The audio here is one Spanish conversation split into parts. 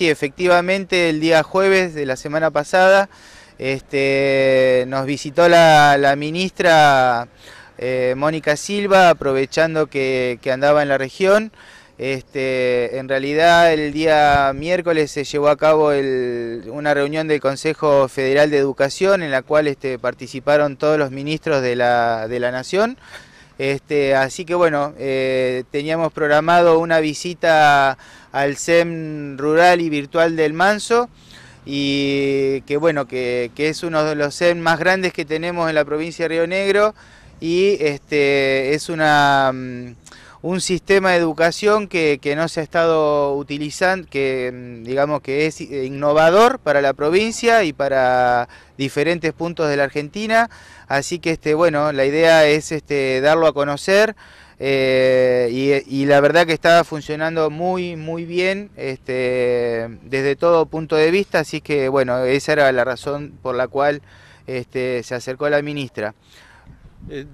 Sí, efectivamente, el día jueves de la semana pasada este, nos visitó la, ministra eh, Mónica Silva, aprovechando que, andaba en la región. Este, en realidad, el día miércoles se llevó a cabo una reunión del Consejo Federal de Educación en la cual este, participaron todos los ministros de la Nación. Este, así que bueno, eh, teníamos programado una visita al SEM rural y virtual del Manso y que bueno, que, es uno de los SEM más grandes que tenemos en la provincia de Río Negro y este, es una... Mm, un sistema de educación que, no se ha estado utilizando, que mm, digamos que es eh, innovador para la provincia y para diferentes puntos de la Argentina. Así que este, bueno, la idea es este, darlo a conocer. Eh, y, la verdad que está funcionando muy muy bien este, desde todo punto de vista, así que bueno, esa era la razón por la cual este, se acercó a la ministra. Eh,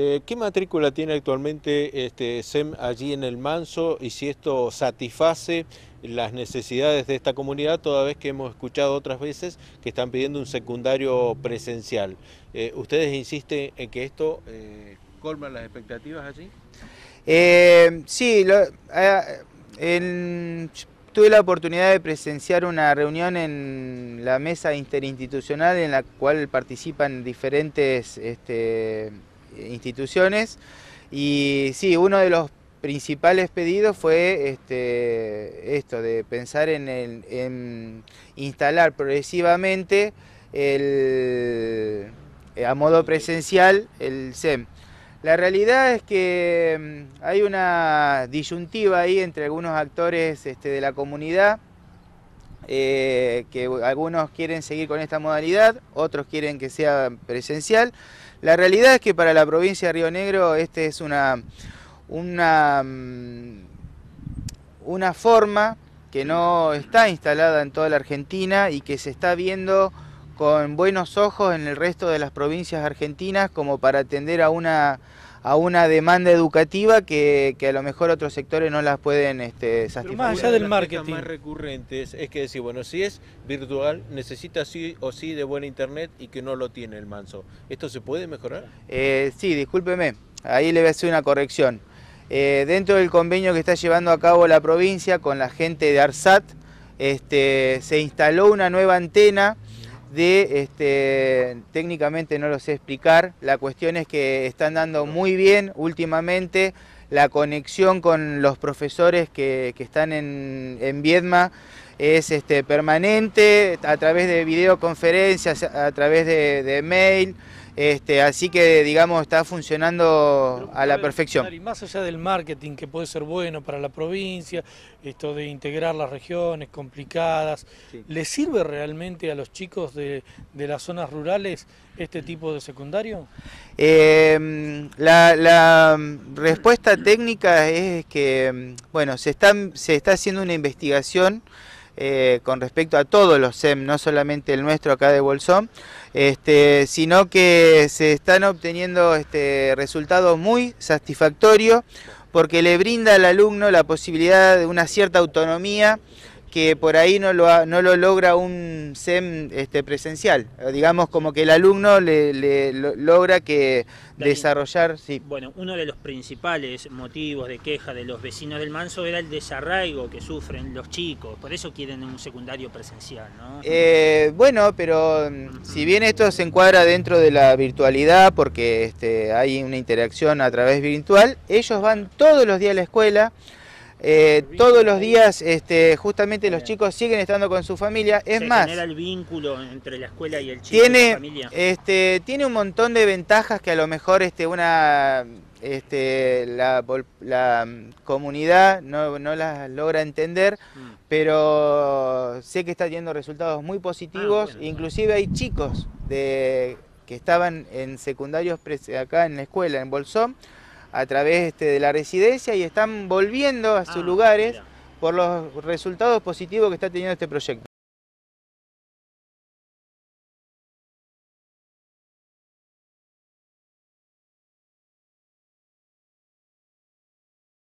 eh, ¿Qué matrícula tiene actualmente este SEM allí en el Manso y si esto satisface las necesidades de esta comunidad, toda vez que hemos escuchado otras veces que están pidiendo un secundario presencial? Eh, ¿Ustedes insisten en que esto eh, colma las expectativas allí? sí, tuve la oportunidad de presenciar una reunión en la mesa interinstitucional en la cual participan diferentes... Este, instituciones. Y sí, uno de los principales pedidos fue este, esto, de pensar en, instalar progresivamente el, eh, a modo presencial el SEM. La realidad es que mm, hay una disyuntiva ahí entre algunos actores este, de la comunidad, eh, que algunos quieren seguir con esta modalidad, otros quieren que sea presencial. La realidad es que para la provincia de Río Negro este es una, una, mm, una forma que no está instalada en toda la Argentina y que se está viendo con buenos ojos en el resto de las provincias argentinas como para atender a una a una demanda educativa que, a lo mejor otros sectores no las pueden este, satisfacer. más allá del marketing. más recurrentes es que decir, bueno, si es virtual, necesita sí o sí de buen internet y que no lo tiene el manso. ¿Esto se puede mejorar? Eh, sí, discúlpeme, ahí le voy a hacer una corrección. Eh, dentro del convenio que está llevando a cabo la provincia con la gente de ARSAT, este, se instaló una nueva antena de, este, técnicamente no lo sé explicar, la cuestión es que están dando muy bien últimamente la conexión con los profesores que, están en, en Viedma es este, permanente a través de videoconferencias, a través de, mail. Este, así que, digamos, está funcionando a la perfección. Y más allá del marketing, que puede ser bueno para la provincia, esto de integrar las regiones complicadas, ¿le sirve realmente a los chicos de, las zonas rurales este tipo de secundario? Em, la, la, respuesta técnica es que, bueno, se, están, se está haciendo una investigación eh, con respecto a todos los SEM, no solamente el nuestro acá de Bolsón, este, sino que se están obteniendo este, resultados muy satisfactorios porque le brinda al alumno la posibilidad de una cierta autonomía que por ahí no lo, no lo logra un SEM este, presencial. Digamos como que el alumno le, logra que desarrollar... Bueno, uno de los principales motivos de queja de los vecinos del Manso era el desarraigo que sufren los chicos, por eso quieren un secundario presencial, ¿no? Eh, bueno, pero mm, si bien esto se encuadra dentro de la virtualidad, porque este, hay una interacción a través virtual, ellos van todos los días a la escuela, eh, todos los días este, justamente los chicos siguen estando con su familia. Es más, el vínculo entre la escuela y el Tiene, Este, tiene un montón de ventajas que a lo mejor este, una, este, la, mm, comunidad no, las logra entender, mm. pero sé que está teniendo resultados muy positivos. Ah, Inclusive hay chicos que estaban en secundarios acá en la escuela, en Bolsón a través este, de la residencia y están volviendo a sus ah, lugares por los resultados positivos que está teniendo este proyecto.